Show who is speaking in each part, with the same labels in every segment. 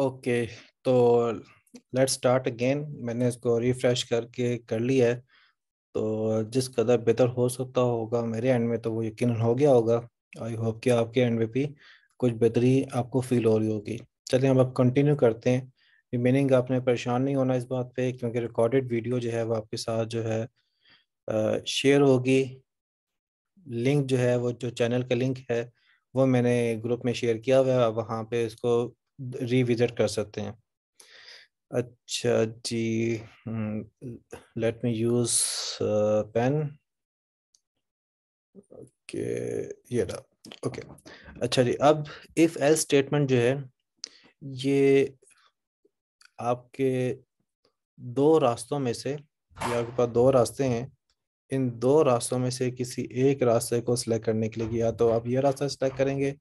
Speaker 1: Okay तो let's start again
Speaker 2: मैंने इसको रिफ्रेश करके कर लिया है तो जिस कदर बेहतर हो सकता होगा मेरे एंड में तो वो यकीन हो गया होगा आई होप कि आपके एंड में भी कुछ बेहतरी आपको फील हो रही होगी चलिए हम अब कंटिन्यू करते हैं रिमेनिंग आपने परेशान नहीं होना इस बात पे क्योंकि रिकॉर्डेड वीडियो जो है वो आपके साथ जो है शेयर होगी लिंक जो है वो जो चैनल का लिंक है वो मैंने ग्रुप में शेयर किया हुआ है वहाँ पे इसको रिविजिट कर सकते हैं अच्छा जी let me use pen okay ये रहा ओके अच्छा जी अब इफ एल स्टेटमेंट जो है ये आपके दो रास्तों में से ये आपके पास दो रास्ते हैं इन दो रास्तों में से किसी एक रास्ते को सिलेक्ट करने के लिए या तो आप ये रास्ता सिलेक्ट करेंगे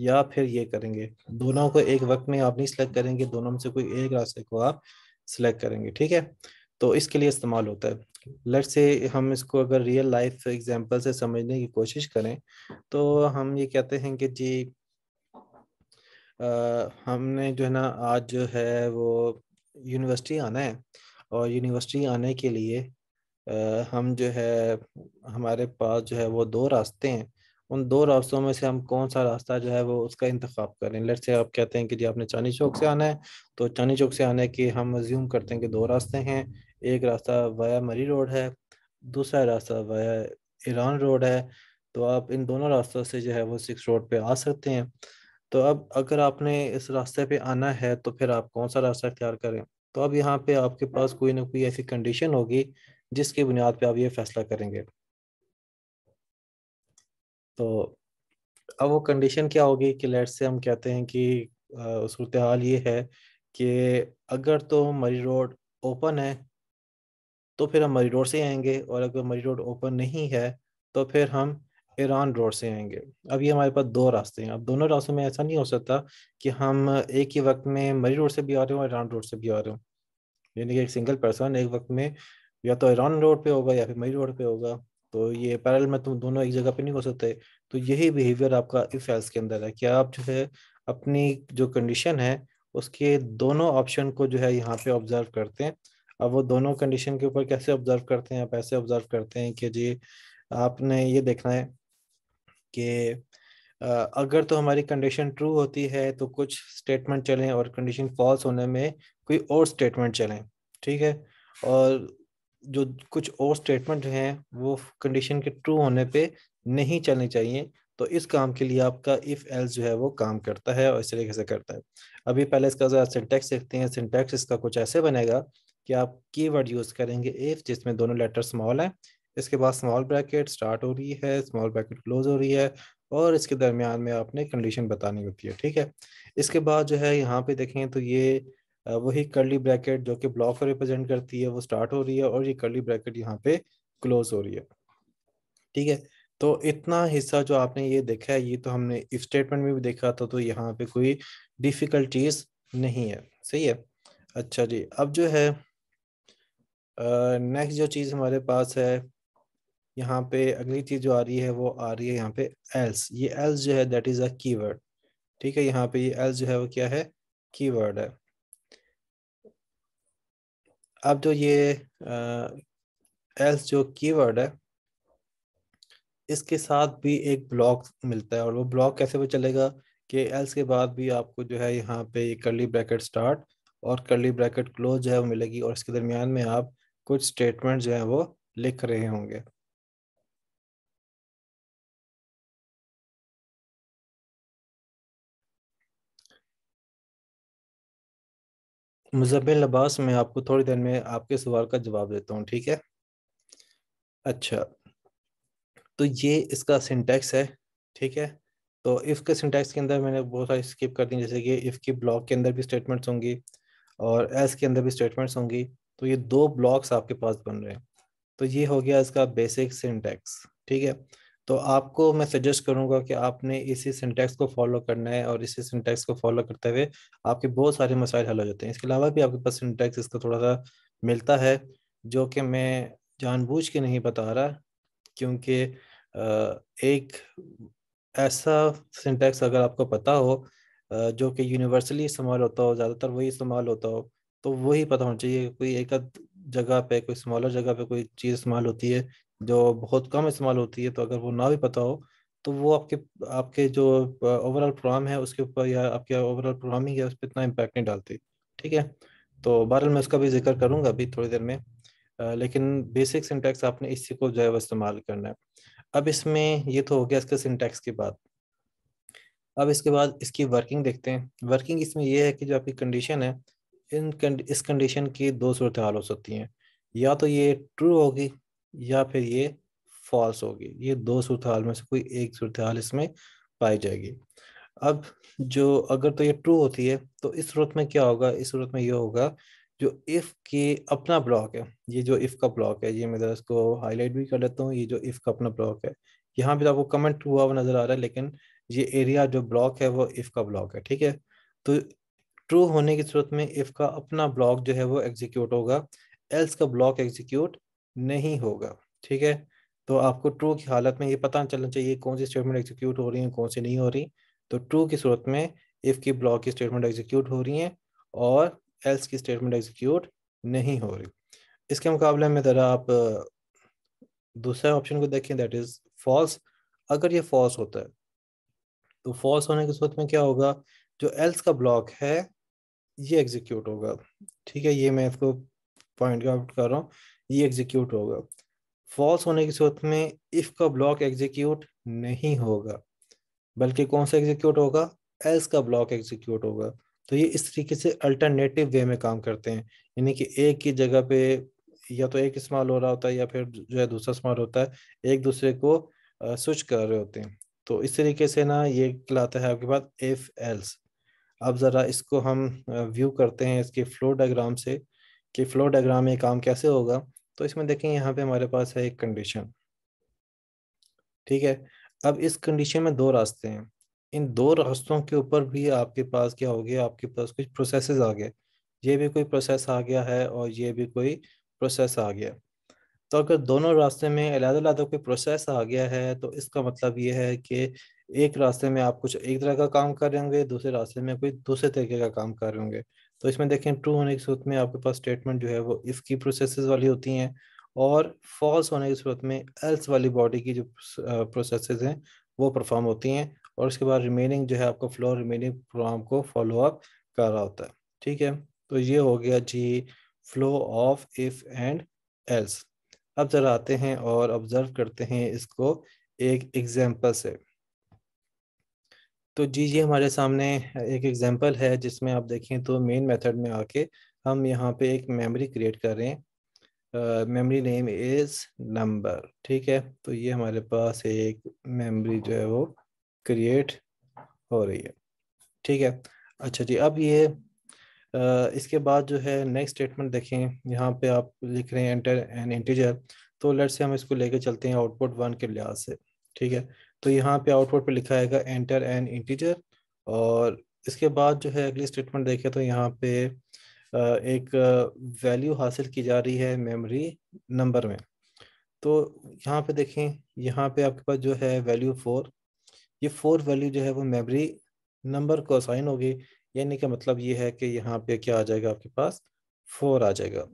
Speaker 2: या फिर ये करेंगे दोनों को एक वक्त में आप नहीं सिलेक्ट करेंगे दोनों में से कोई एक रास्ते को आप सिलेक्ट करेंगे ठीक है तो इसके लिए इस्तेमाल होता है लेट से हम इसको अगर रियल लाइफ एग्जाम्पल से समझने की कोशिश करें तो हम ये कहते हैं कि जी आ, हमने जो है ना आज जो है वो यूनिवर्सिटी आना है और यूनिवर्सिटी आने के लिए आ, हम जो है हमारे पास जो है वो दो रास्ते हैं उन दो रास्तों में से हम कौन सा रास्ता जो है वो उसका इंतखब करें लेट से आप कहते हैं कि जी आपने चांदी चौक से आना है तो चांदी चौक से आने के हम ज्यूम करते हैं कि दो रास्ते हैं एक रास्ता वाया मरी रोड है दूसरा रास्ता वाया ईरान रोड है तो आप इन दोनों रास्तों से जो है वो सिक्स रोड पर आ सकते हैं तो अब अगर आपने इस रास्ते पर आना है तो फिर आप कौन सा रास्ता अख्तियार करें तो अब यहाँ पर आपके पास कोई ना कोई ऐसी कंडीशन होगी जिसकी बुनियाद पर आप ये फैसला करेंगे तो अब वो कंडीशन क्या होगी कि लेट से हम कहते हैं कि सूरत हाल ये है कि अगर तो मरी रोड ओपन है तो फिर हम मरी रोड से आएंगे और अगर मरी रोड ओपन नहीं है तो फिर हम ईरान रोड से आएंगे अब ये हमारे पास दो रास्ते हैं अब दोनों रास्तों में ऐसा नहीं हो सकता कि हम एक ही वक्त में मरी रोड से भी आ रहे हो ईरान रोड से भी आ रहे हो यानी कि एक सिंगल पर्सन एक वक्त में या तो ईरान रोड पे होगा या फिर मरी रोड पे होगा तो ये पैरल में तुम दोनों एक जगह पे नहीं हो सकते तो यही बिहेवियर आपका इफ एल्स के अंदर है कि आप जो है अपनी जो कंडीशन है उसके दोनों ऑप्शन को जो है यहाँ पे ऑब्जर्व करते हैं अब वो दोनों कंडीशन के ऊपर कैसे ऑब्जर्व करते हैं आप ऐसे ऑब्जर्व करते हैं कि जी आपने ये देखना है कि अगर तो हमारी कंडीशन ट्रू होती है तो कुछ स्टेटमेंट चलें और कंडीशन फॉल्स होने में कोई और स्टेटमेंट चलें ठीक है और जो कुछ और स्टेटमेंट हैं वो कंडीशन के ट्रू होने पे नहीं चलने चाहिए तो इस काम के लिए आपका इफ एल्स जो है वो काम करता है और इस तरीके से करता है अभी पहले इसका जरा सिंटेक्स देखते हैं सिंटेक्स इसका कुछ ऐसे बनेगा कि आप कीवर्ड यूज करेंगे इफ जिसमें दोनों लेटर स्मॉल है इसके बाद स्मॉल ब्रैकेट स्टार्ट हो रही है स्मॉल ब्रैकेट क्लोज हो रही है और इसके दरमियान में आपने कंडीशन बतानी होती है ठीक है इसके बाद जो है यहाँ पे देखें तो ये वही करली ब्रैकेट जो कि ब्लॉक को रिप्रेजेंट करती है वो स्टार्ट हो रही है और ये करली ब्रैकेट यहाँ पे क्लोज हो रही है ठीक है तो इतना हिस्सा जो आपने ये देखा है ये तो हमने इफ स्टेटमेंट में भी देखा था तो यहाँ पे कोई डिफिकल्ट चीज नहीं है सही है अच्छा जी अब जो है नेक्स्ट जो चीज़ हमारे पास है यहाँ पे अगली चीज़ जो आ रही है वो आ रही है यहाँ पे एल्स ये एल्स जो है दैट इज़ अ कीवर्ड ठीक है यहाँ पे ये एल्स जो है वो क्या है कीवर्ड है अब जो ये एल्स जो कीवर्ड है इसके साथ भी एक ब्लॉक मिलता है और वो ब्लॉक कैसे वो चलेगा कि एल्स के बाद भी आपको जो है यहाँ पे करली ब्रैकेट स्टार्ट और करली ब्रैकेट क्लोज जो है वो मिलेगी और इसके दरमियान
Speaker 1: में आप कुछ स्टेटमेंट जो है वो लिख रहे होंगे मुजबिल लबास मैं आपको थोड़ी देर में
Speaker 2: आपके सवाल का जवाब देता हूँ ठीक है अच्छा तो ये इसका सिंटेक्स है ठीक है तो इफ़ के सिंटेक्स के अंदर मैंने बहुत सारी स्किप कर दी जैसे कि इफ़ की ब्लॉक के अंदर भी स्टेटमेंट्स होंगी और एस के अंदर भी स्टेटमेंट्स होंगी तो ये दो ब्लॉक्स आपके पास बन रहे हैं तो ये हो गया इसका बेसिक सिंटेक्स ठीक है तो आपको मैं सजेस्ट करूंगा कि आपने इसी सिंटेक्स को फॉलो करना है और इसी सिंटेक्स को फॉलो करते हुए आपके बहुत सारे मसाइल हल हो जाते हैं इसके अलावा भी आपके पास सिंटेक्स इसका थोड़ा सा मिलता है जो कि मैं जानबूझ के नहीं बता रहा क्योंकि एक ऐसा सिंटेक्स अगर आपको पता हो जो कि यूनिवर्सली इस्तेमाल होता हो ज़्यादातर वही इस्तेमाल होता हो तो वही पता होना चाहिए कोई एक जगह पे कोई स्मॉलर जगह पे कोई चीज़ इस्तेमाल होती है जो बहुत कम इस्तेमाल होती है तो अगर वो ना भी पता हो तो वो आपके आपके जो ओवरऑल प्रोग्राम है उसके ऊपर या आपके ओवरऑल प्रोग्रामिंग है उस पर इतना इम्पैक्ट नहीं डालती ठीक है तो बहरहाल मैं उसका भी जिक्र करूँगा अभी थोड़ी देर में आ, लेकिन बेसिक सिंटैक्स आपने इसी को जो है वो इस्तेमाल करना है अब इसमें ये तो हो गया इसके सिंटैक्स की बात अब इसके बाद इसकी वर्किंग देखते हैं वर्किंग इसमें यह है कि जो आपकी कंडीशन है इन इस कंडीशन की दो सूरत हाल हो सकती हैं या तो ये ट्रू होगी या फिर ये फॉल्स होगी ये दो हाल में से कोई एक हाल इसमें पाई जाएगी अब जो अगर तो ये ट्रू होती है तो इस सूरत में क्या होगा इस सूरत में ये होगा जो इफ़ के अपना ब्लॉक है ये जो इफ़ का ब्लॉक है ये मैं ज़रा इसको हाईलाइट भी कर लेता हूँ ये जो इफ़ का अपना ब्लॉक है यहाँ पे तो आपको कमेंट हुआ हुआ नज़र आ रहा है लेकिन ये एरिया जो ब्लॉक है वो इफ़ का ब्लॉक है ठीक है तो ट्रू होने की सूरत में इफ़ का अपना ब्लॉक जो है वो एग्जीक्यूट होगा एल्स का ब्लॉक एग्जीक्यूट नहीं होगा ठीक है तो आपको ट्रू की हालत में ये पता चलना चाहिए कौन सी स्टेटमेंट एग्जीक्यूट हो रही है कौन सी नहीं हो रही तो ट्रू की सूरत में इफ़ की ब्लॉक की स्टेटमेंट एग्जीक्यूट हो रही है और एल्स की स्टेटमेंट एग्जीक्यूट नहीं हो रही इसके मुकाबले में ज़रा आप दूसरे ऑप्शन को देखें दैट इज़ फॉल्स अगर ये फॉल्स होता है तो फॉल्स होने की सूरत में क्या होगा जो एल्स का ब्लॉक है ये एग्जीक्यूट होगा ठीक है ये मैं इसको पॉइंट आउट कर रहा हूँ ये एग्जीक्यूट होगा फॉल्स होने की सूरत में इफ का ब्लॉक एग्जीक्यूट नहीं होगा बल्कि कौन सा एग्जीक्यूट होगा एल्स का ब्लॉक एग्जीक्यूट होगा तो ये इस तरीके से अल्टरनेटिव वे में काम करते हैं यानी कि एक की जगह पे या तो एक इस्तेमाल हो रहा होता है या फिर जो है दूसरा इस्तेमाल होता है एक दूसरे को स्विच कर रहे होते हैं तो इस तरीके से ना ये कहलाता है आपके पास इफ एल्स अब ज़रा इसको हम व्यू करते हैं इसके फ्लो डायग्राम से कि फ्लो डायग्राम में काम कैसे होगा तो इसमें देखें यहाँ पे हमारे पास है एक कंडीशन ठीक है अब इस कंडीशन में दो रास्ते हैं इन दो रास्तों के ऊपर भी आपके पास क्या हो गया आपके पास कुछ प्रोसेस आ गए ये भी कोई प्रोसेस आ गया है और ये भी कोई प्रोसेस आ गया तो अगर दोनों रास्ते में अलग अलहदा कोई प्रोसेस आ गया है तो इसका मतलब ये है कि एक रास्ते में आप कुछ एक तरह का काम कर रहे होंगे दूसरे रास्ते में कोई दूसरे तरीके का काम कर रहे होंगे तो इसमें देखें ट्रू होने की सूरत में आपके पास स्टेटमेंट जो है वो इसकी प्रोसेस वाली होती हैं और फॉल्स होने की सूरत में एल्स वाली बॉडी की जो प्रोसेस हैं वो परफॉर्म होती हैं और उसके बाद रिमेनिंग जो है आपका फ्लो रिमेनिंग प्रोग्राम को फॉलो अप कर रहा होता है ठीक है तो ये हो गया जी flow of if and else अब जरा आते हैं और ऑब्जर्व करते हैं इसको एक एग्जाम्पल से तो जी ये हमारे सामने एक एग्जांपल है जिसमें आप देखें तो मेन मेथड में आके हम यहाँ पे एक मेमोरी क्रिएट कर रहे हैं मेमोरी नेम इज़ नंबर ठीक है तो ये हमारे पास एक मेमोरी जो है वो क्रिएट हो रही है ठीक है अच्छा जी अब ये uh, इसके बाद जो है नेक्स्ट स्टेटमेंट देखें यहाँ पे आप लिख रहे हैं एंटर एन इंटीजर तो लेट से हम इसको लेके चलते हैं आउटपुट वन के लिहाज से ठीक है तो यहाँ पे आउटपुट पे लिखा आएगा एंटर एन इंटीजर और इसके बाद जो है अगली स्टेटमेंट देखें तो यहाँ पे एक वैल्यू हासिल की जा रही है मेमोरी नंबर में तो यहाँ पे देखें यहाँ पे आपके पास जो है वैल्यू फोर ये फोर वैल्यू जो है वो मेमोरी नंबर को असाइन होगी यानी कि मतलब ये है कि यहाँ पे क्या आ जाएगा आपके पास फोर आ जाएगा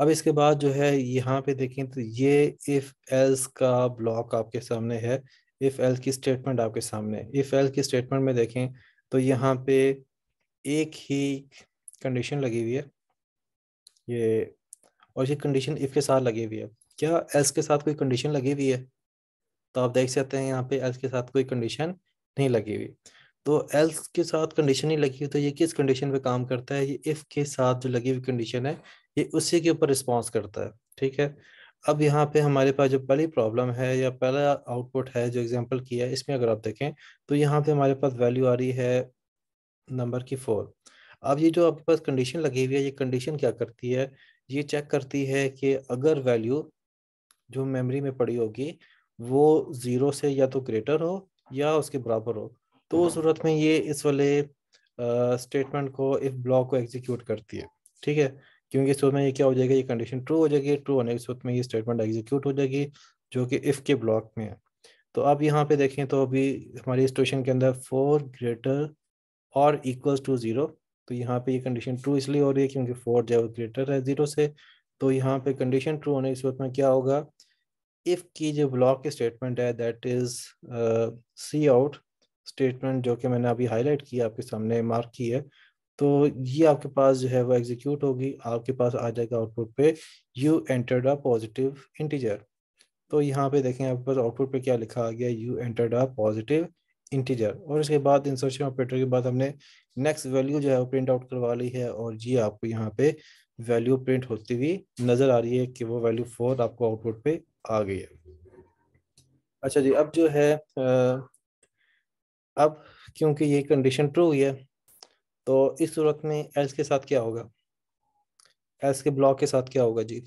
Speaker 2: अब इसके बाद जो है यहाँ पे देखें तो ये इफ एल्स का ब्लॉक आपके सामने है इफ एल की स्टेटमेंट आपके सामने इफ एल की स्टेटमेंट में देखें तो यहाँ पे एक ही कंडीशन लगी हुई है ये और ये कंडीशन इफ के साथ लगी हुई है क्या एल्स के साथ कोई कंडीशन लगी हुई है तो आप देख सकते हैं यहाँ पे एल्स के साथ कोई कंडीशन नहीं लगी हुई तो एल्स के साथ कंडीशन नहीं लगी हुई तो ये किस कंडीशन पे काम करता है ये इफ के साथ जो लगी हुई कंडीशन है ये उसी के ऊपर रिस्पॉन्स करता है ठीक है अब यहाँ पे हमारे पास जो पहली प्रॉब्लम है या पहला आउटपुट है जो एग्जाम्पल किया है इसमें अगर आप देखें तो यहाँ पे हमारे पास वैल्यू आ रही है नंबर की फोर अब ये जो आपके पास कंडीशन लगी हुई है ये कंडीशन क्या करती है ये चेक करती है कि अगर वैल्यू जो मेमोरी में पड़ी होगी वो ज़ीरो से या तो ग्रेटर हो या उसके बराबर हो तो उस हाँ। सूरत में ये इस वाले स्टेटमेंट को इफ ब्लॉक को एग्जीक्यूट करती है ठीक है क्योंकि सूरत में ये क्या हो जाएगा ये कंडीशन ट्रू हो जाएगी ट्रू होने की सूरत में ये स्टेटमेंट एग्जीक्यूट हो जाएगी जो कि इफ़ के ब्लॉक में है तो अब यहाँ पे देखें तो अभी हमारी सिचुएशन के अंदर फोर ग्रेटर और इक्वल्स टू ज़ीरो तो यहाँ पे ये कंडीशन ट्रू इसलिए हो रही है क्योंकि फोर जो ग्रेटर है ज़ीरो से तो यहाँ पे कंडीशन ट्रू होने की सूरत में क्या होगा इफ़ की जो ब्लॉक की स्टेटमेंट है that is C out statement जो कि मैंने अभी हाईलाइट किया आपके सामने मार्क की है तो ये आपके पास जो है वो एग्जीक्यूट होगी आपके पास आ जाएगा आउटपुट पे you entered a positive integer तो यहाँ पे देखें आपके पास आउटपुट पे क्या लिखा आ गया you entered a positive integer और इसके बाद इंसर्शन ऑपरेटर के बाद हमने नेक्स्ट वैल्यू जो है वो प्रिंट आउट करवा ली है और ये आपको यहाँ पे वैल्यू प्रिंट होती हुई नज़र आ रही है कि वो वैल्यू फोर आपको आउटपुट पे आ गई है अच्छा जी अब जो है आ, अब क्योंकि ये कंडीशन ट्रू हुई है तो इस सूरत में एल्स के साथ क्या होगा एल्स के
Speaker 1: ब्लॉक के साथ क्या होगा जी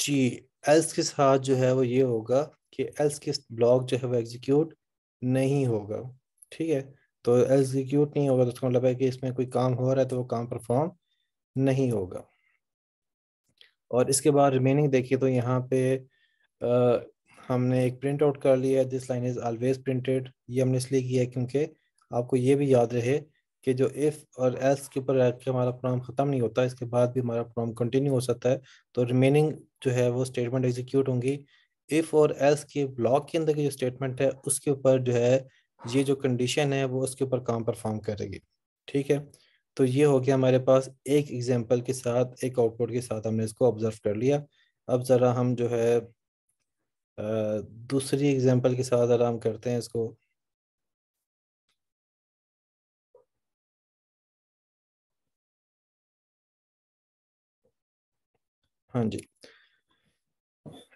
Speaker 1: जी एल्स के साथ जो है वो ये होगा कि
Speaker 2: एल्स के ब्लॉक जो है वो एग्जीक्यूट नहीं होगा ठीक है तो एग्जीक्यूट नहीं होगा तो उसका मतलब है कि इसमें कोई काम हो रहा है तो वो काम परफॉर्म नहीं होगा और इसके बाद रिमेनिंग देखिए तो यहाँ पे आ, हमने एक प्रिंट आउट कर लिया है this line is always printed ये हमने इसलिए किया है क्योंकि आपको ये भी याद रहे कि जो इफ़ और एल्स के ऊपर रख के हमारा प्रोग्राम ख़त्म नहीं होता इसके बाद भी हमारा प्रोग्राम कंटिन्यू हो सकता है तो रिमेनिंग जो है वो स्टेटमेंट एग्जीक्यूट होंगी इफ़ और एल्स के ब्लॉक के अंदर की जो स्टेटमेंट है उसके ऊपर जो है ये जो कंडीशन है वो उसके ऊपर काम परफॉर्म करेगी ठीक है तो ये हो गया हमारे पास एक एग्जाम्पल के साथ एक आउटपुट के साथ हमने इसको ऑब्जर्व कर लिया अब ज़रा हम जो है
Speaker 1: दूसरी एग्जाम्पल के साथ ज़रा हम करते हैं इसको हाँ जी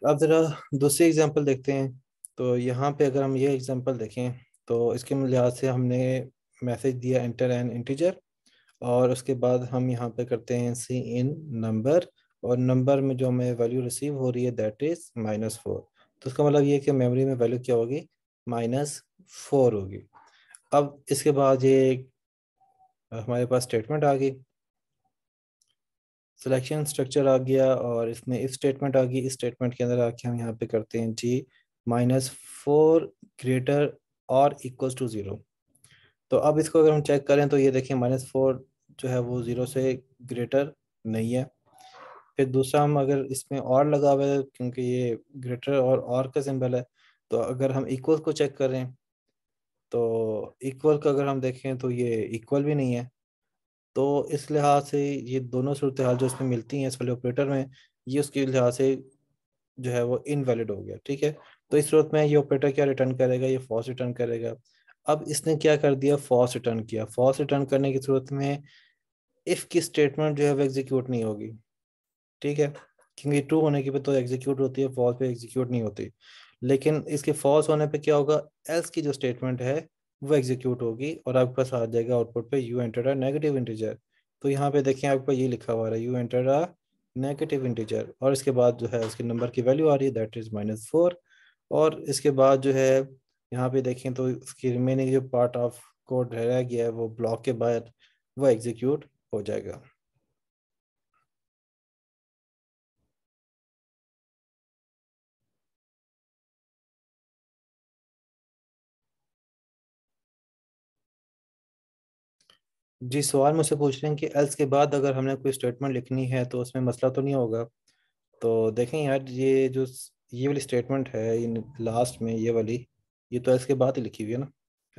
Speaker 1: अब ज़रा दूसरी एग्जाम्पल देखते हैं
Speaker 2: तो यहाँ पे अगर हम ये एग्जाम्पल देखें तो इसके लिहाज से हमने मैसेज दिया एंटर एन इंटीजर और उसके बाद हम यहाँ पे करते हैं सी इन नंबर और नंबर में जो हमें वैल्यू रिसीव हो रही है दैट इज़ माइनस फोर तो उसका मतलब ये कि मेमोरी में वैल्यू क्या होगी माइनस फोर होगी अब इसके बाद ये हमारे पास स्टेटमेंट आ गई सिलेक्शन स्ट्रक्चर आ गया और इसमें इस स्टेटमेंट आ गई इस स्टेटमेंट के अंदर आके हम यहाँ पे करते हैं जी माइनस फोर ग्रेटर और इक्व टू ज़ीरो तो अब इसको अगर हम चेक करें तो ये देखिए माइनस फोर जो है वो ज़ीरो से ग्रेटर नहीं है फिर दूसरा हम अगर इसमें और लगा हुआ है क्योंकि ये ग्रेटर और और का सिंबल है तो अगर हम इक्वल को चेक करें तो इक्वल का अगर हम देखें तो ये इक्वल भी नहीं है तो इस लिहाज से ये दोनों सूरत हाल जो इसमें मिलती हैं इस वाले ऑपरेटर में ये उसके लिहाज से जो है वो इनवैलिड हो गया ठीक है तो इस सूरत में ये ऑपरेटर क्या रिटर्न करेगा ये फॉल्स रिटर्न करेगा अब इसने क्या कर दिया फॉल्स रिटर्न किया फॉल्स रिटर्न करने की सूरत में इफ़ की स्टेटमेंट जो है वो एग्जीक्यूट नहीं होगी ठीक है क्योंकि ट्रू होने की पे तो एग्जीक्यूट होती है फॉल्स पे एग्जीक्यूट नहीं होती लेकिन इसके फॉल्स होने पे क्या होगा एल्स की जो स्टेटमेंट है वो एग्जीक्यूट होगी और आपके पास आ जाएगा आउटपुट पे you enter a negative integer तो यहाँ पे देखें आपके पास ये लिखा हुआ है you enter a negative integer और इसके बाद जो है उसके नंबर की वैल्यू आ रही है दैट इज माइनस फोर और इसके बाद जो है यहाँ पे देखें तो इसकी रिमेनिंग जो पार्ट ऑफ कोड रह गया है
Speaker 1: वो ब्लॉक के बाद वो एग्जीक्यूट हो जाएगा जी सवाल मुझसे पूछ रहे हैं कि एल्स के बाद अगर हमने कोई स्टेटमेंट लिखनी है तो उसमें
Speaker 2: मसला तो नहीं होगा तो देखें यार ये जो ये वाली स्टेटमेंट है इन लास्ट में ये वाली ये तो एल्स के बाद ही लिखी हुई है ना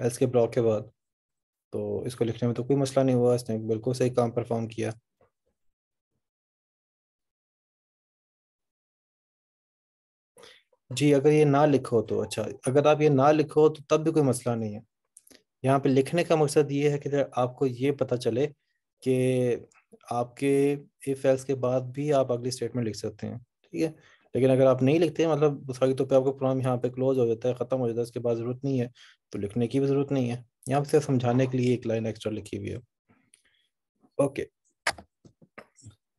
Speaker 2: एल्स के ब्लॉक के बाद तो
Speaker 1: इसको लिखने में तो कोई मसला नहीं हुआ इसने बिल्कुल सही काम परफॉर्म किया जी अगर ये ना लिखो
Speaker 2: तो अच्छा अगर आप ये ना लिखो तो तब भी कोई मसला नहीं है यहाँ पे लिखने का मकसद ये है कि आपको ये पता चले कि आपके इफ एल्स के बाद भी आप अगली स्टेटमेंट लिख सकते हैं ठीक है लेकिन अगर आप नहीं लिखते मतलब उसका तो पे आपका प्रॉब्लम यहाँ पे क्लोज हो जाता है ख़त्म हो जाता है उसके बाद ज़रूरत नहीं है तो लिखने की भी ज़रूरत नहीं है यहाँ से समझाने के लिए एक लाइन एक्स्ट्रा लिखी हुई है ओके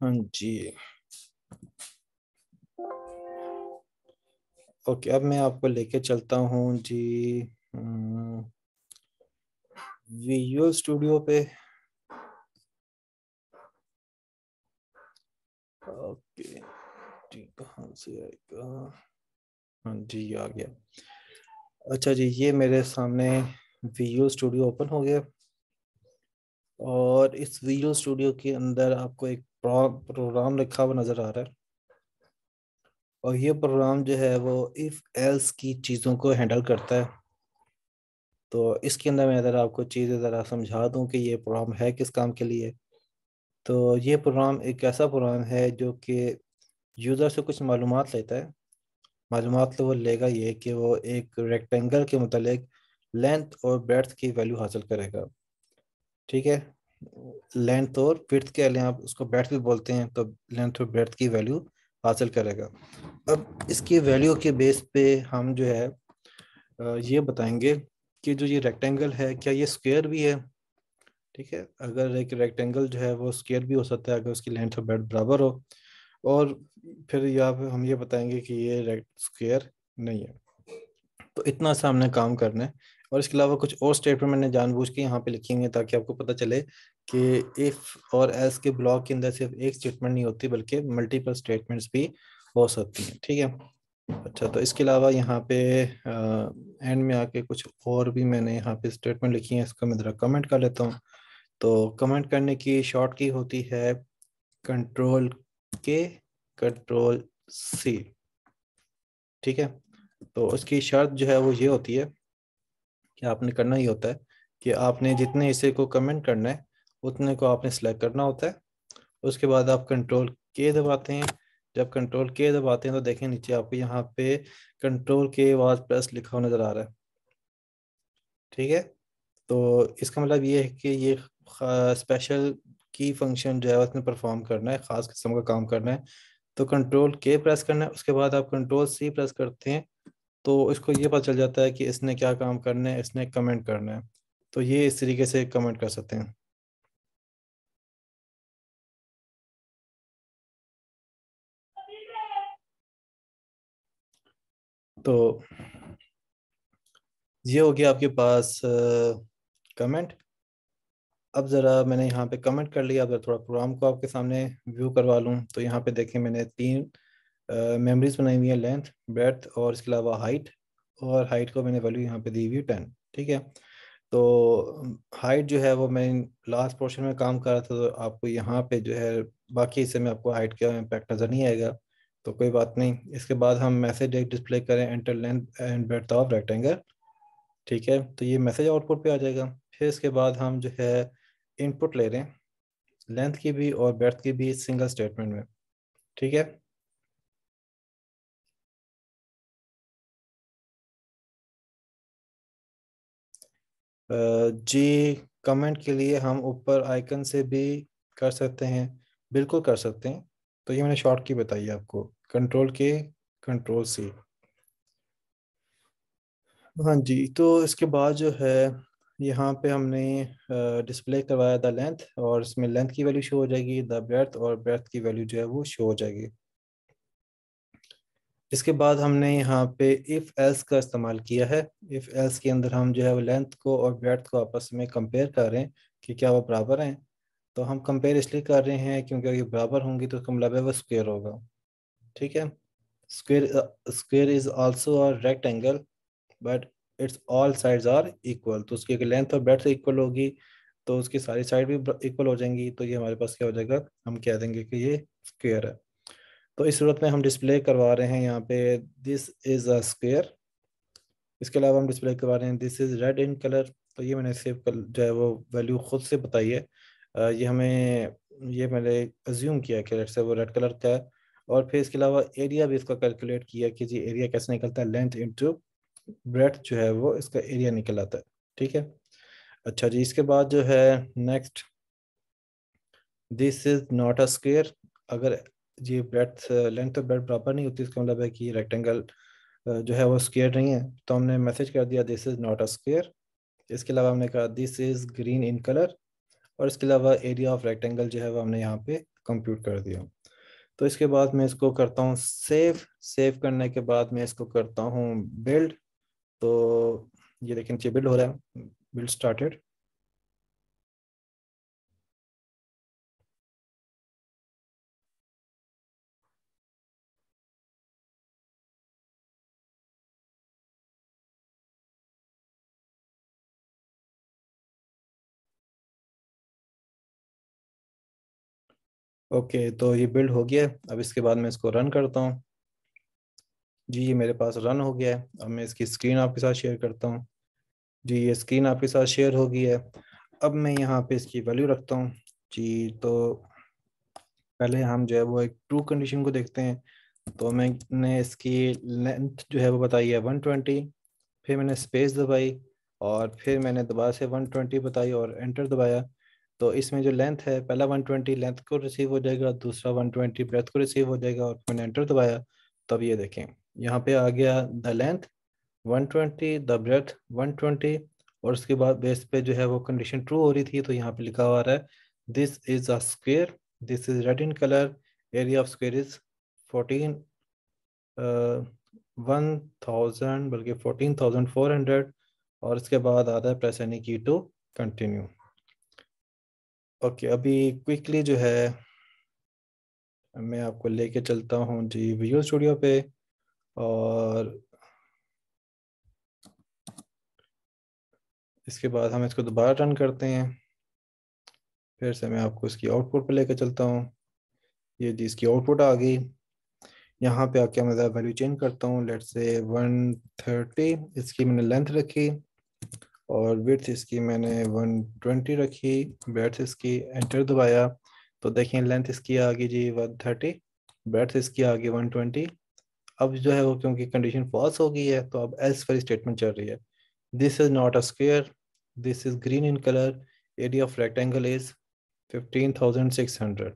Speaker 2: हाँ जी ओके अब मैं आपको लेके चलता हूँ जी वीडियो हम्म,
Speaker 1: स्टूडियो पे ओके okay. कहाँ से आएगा हाँ जी आ गया
Speaker 2: अच्छा जी ये मेरे सामने वीडियो स्टूडियो ओपन हो गया और इस वीडियो स्टूडियो के अंदर आपको एक प्रोग्राम लिखा हुआ नज़र आ रहा है और ये प्रोग्राम जो है वो इफ़ एल्स की चीज़ों को हैंडल करता है तो इसके अंदर मैं ज़रा आपको चीज़ें ज़रा समझा दूं कि ये प्रोग्राम है किस काम के लिए तो ये प्रोग्राम एक ऐसा प्रोग्राम है जो कि यूज़र से कुछ मालूम लेता है मालूम तो वो लेगा ये कि वो एक रेक्टेंगल के मतलब लेंथ और ब्रेथ की वैल्यू हासिल करेगा ठीक है लेंथ और फिर्थ के लिए आप उसको ब्रेथ भी बोलते हैं तो लेंथ और ब्रेथ की वैल्यू हासिल करेगा अब इसकी वैल्यू के बेस पे हम जो है ये बताएंगे कि जो ये रेक्टेंगल है क्या ये स्क्वेयर भी है ठीक है अगर एक रेक्टेंगल जो है वो स्क्वायर भी हो सकता है अगर उसकी लेंथ और ब्रेथ बराबर हो और फिर या हम ये बताएंगे कि ये रेक्ट स्क्वायर नहीं है तो इतना सा हमने काम करना है और इसके अलावा कुछ और स्टेटमेंट मैंने जानबूझ के यहाँ पे लिखी है ताकि आपको पता चले कि इफ और एल्स के ब्लॉक के अंदर सिर्फ एक स्टेटमेंट नहीं होती बल्कि मल्टीपल स्टेटमेंट्स भी हो सकती हैं ठीक है अच्छा तो इसके अलावा यहाँ पे एंड में आके कुछ और भी मैंने यहाँ पे स्टेटमेंट लिखी है इसका मैं ज़रा कमेंट कर लेता हूँ तो कमेंट करने की शॉर्ट की होती है कंट्रोल के कंट्रोल सी ठीक है तो उसकी शर्त जो है वो ये होती है कि आपने करना ही होता है कि आपने जितने हिस्से को कमेंट करना है उतने को आपने सेलेक्ट करना होता है उसके बाद आप कंट्रोल के दबाते हैं जब कंट्रोल के दबाते हैं तो देखें नीचे आपको यहाँ पे कंट्रोल के बाद प्रेस लिखा हुआ नज़र आ रहा है ठीक है तो इसका मतलब ये है कि ये स्पेशल की फंक्शन जो है उसने परफॉर्म करना है ख़ास किस्म का काम करना है तो कंट्रोल के प्रेस करना है उसके बाद आप कंट्रोल सी प्रेस करते हैं तो इसको ये पता चल जाता है कि इसने क्या काम करना है इसने कमेंट करना है तो ये इस तरीके से कमेंट
Speaker 1: कर सकते हैं तो ये हो गया आपके पास कमेंट
Speaker 2: अब ज़रा मैंने यहाँ पे कमेंट कर लिया अब थोड़ा प्रोग्राम को आपके सामने व्यू करवा लूँ तो यहाँ पे देखें मैंने तीन मेमोरीज बनाई हुई है लेंथ ब्रेथ और इसके अलावा हाइट और हाइट को मैंने वैल्यू यहाँ पे दी हुई टेन ठीक है तो हाइट जो है वो मैं लास्ट पोर्शन में काम कर रहा था तो आपको यहाँ पे जो है बाकी हिस्से में आपको हाइट का इम्पैक्ट नज़र नहीं आएगा तो कोई बात नहीं इसके बाद हम मैसेज एक डिस्प्ले करें enter length and breadth of rectangle ठीक है तो ये मैसेज आउटपुट पे आ जाएगा फिर इसके बाद हम जो
Speaker 1: है इनपुट ले रहे हैं लेंथ की भी और बर्थ की भी सिंगल स्टेटमेंट में ठीक है जी कमेंट
Speaker 2: के लिए हम ऊपर आइकन से भी कर सकते हैं बिल्कुल कर सकते हैं तो ये मैंने शॉर्ट की बताई आपको कंट्रोल के कंट्रोल सी हाँ जी तो इसके बाद जो है यहाँ पे हमने डिस्प्ले करवाया द लेंथ और इसमें लेंथ की वैल्यू शो हो जाएगी द ब्रेथ और ब्रेथ की वैल्यू जो है वो शो हो जाएगी इसके बाद हमने यहाँ पे इफ़ एल्स का इस्तेमाल किया है इफ़ एल्स के अंदर हम जो है वो लेंथ को और ब्रेथ को आपस में कंपेयर कर रहे हैं कि क्या वो बराबर हैं तो हम कंपेयर इसलिए कर रहे हैं क्योंकि अगर बराबर होंगी तो उसका मतलब है वो स्क्वेयर होगा ठीक है square square is also rectangle but it's all sides are equal तो उसकी लेंथ और ब्रेथ इक्वल होगी तो उसकी सारी साइड भी इक्वल हो जाएंगी तो ये हमारे पास क्या हो जाएगा हम कह देंगे कि ये स्क्वेयर है तो इस सूरत में हम डिस्प्ले करवा रहे हैं यहाँ पे दिस इज अ स्क्वेयर इसके अलावा हम डिस्प्ले करवा रहे हैं this is red in colour तो ये मैंने सेव कर जो है वो वैल्यू खुद से बताई है ये हमें ये मैंने अज्यूम किया कि से वो रेड कलर का है और फिर इसके अलावा एरिया भी इसका कैलकुलेट किया कि जी एरिया कैसे निकलता है लेंथ इंटू ब्रेथ जो है वो इसका एरिया निकल आता है ठीक है अच्छा जी इसके बाद जो है next this is not a square अगर ये breadth length of breadth proper नहीं होती इसका मतलब है कि रेक्टेंगल जो है वो स्क्वेयर नहीं है तो हमने मैसेज कर दिया this is not a square इसके अलावा हमने कहा this is green in colour और इसके अलावा एरिया ऑफ रेक्टेंगल जो है वो हमने यहाँ पे कंप्यूट कर दिया तो इसके बाद मैं इसको करता हूँ सेव सेव करने के बाद मैं इसको करता हूँ बिल्ड
Speaker 1: तो ये देखें ये बिल्ड हो रहा है बिल्ड स्टार्टेड ओके okay, तो ये बिल्ड हो गया
Speaker 2: अब इसके बाद मैं इसको रन करता हूँ जी ये मेरे पास रन हो गया है अब मैं इसकी स्क्रीन आपके साथ शेयर करता हूँ जी ये स्क्रीन आपके साथ शेयर हो गई है अब मैं यहाँ पे इसकी वैल्यू रखता हूँ जी तो पहले हम जो है वो एक ट्रू कंडीशन को देखते हैं तो मैंने इसकी लेंथ जो है वो बताई है 120 फिर मैंने स्पेस दबाई और फिर मैंने दोबारा से 120 बताई और एंटर दबाया तो इसमें जो लेंथ है पहला 120 लेंथ को रिसीव हो जाएगा दूसरा 120 ब्रेथ को रिसीव हो जाएगा और मैंने एंटर दबाया तब तो ये देखें यहाँ पे आ गया the length 120 the breadth one और उसके बाद बेस पे जो है वो कंडीशन ट्रू हो रही थी तो यहाँ पे लिखा हुआ रहा है this is a square this is red in colour area of square is fourteen one thousand बल्कि 14,400 फोर हंड्रेड और इसके बाद आ रहा है press any key to continue okay अभी क्विकली जो है मैं आपको लेके चलता हूँ जी व्यू स्टूडियो पे और इसके बाद हम इसको दोबारा रन करते हैं फिर से मैं आपको इसकी आउटपुट पर लेकर चलता हूँ ये जी इसकी आउटपुट आ गई यहाँ पे आके मैं वैल्यू चेंज करता हूँ लेट से थर्टी इसकी मैंने लेंथ रखी और विथ इसकी मैंने वन ट्वेंटी रखी ब्रेथ इसकी एंटर दबाया तो देखें लेंथ इसकी आ गई जी वन थर्टी ब्रेथ इसकी आ गई वन ट्वेंटी अब जो है वो क्योंकि कंडीशन फॉल्स हो गई है तो अब एल्स वाली स्टेटमेंट चल रही है this is not a square this is green in colour area of rectangle is fifteen thousand six hundred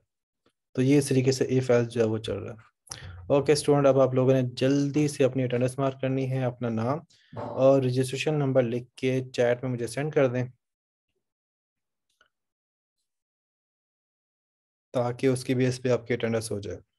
Speaker 2: तो ये इस तरीके से इफ एल्स जो है वो चल रहा है ओके स्टूडेंट अब आप लोगों ने जल्दी से अपनी अटेंडेंस मार्क करनी है अपना नाम और रजिस्ट्रेशन नंबर लिख के चैट में मुझे सेंड कर दें
Speaker 1: ताकि उसकी बेस पे आपकी अटेंडेंस हो जाए